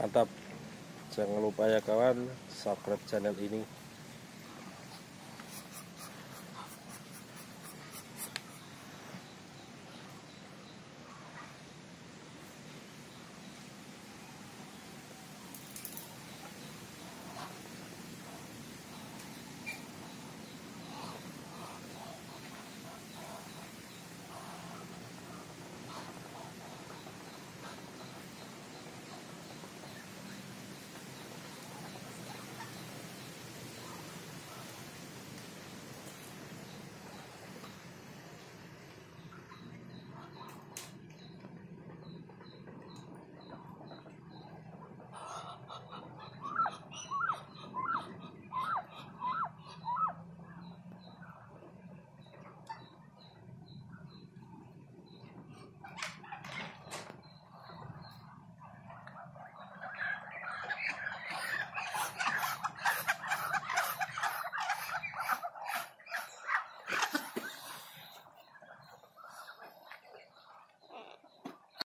mantap jangan lupa ya kawan subscribe channel ini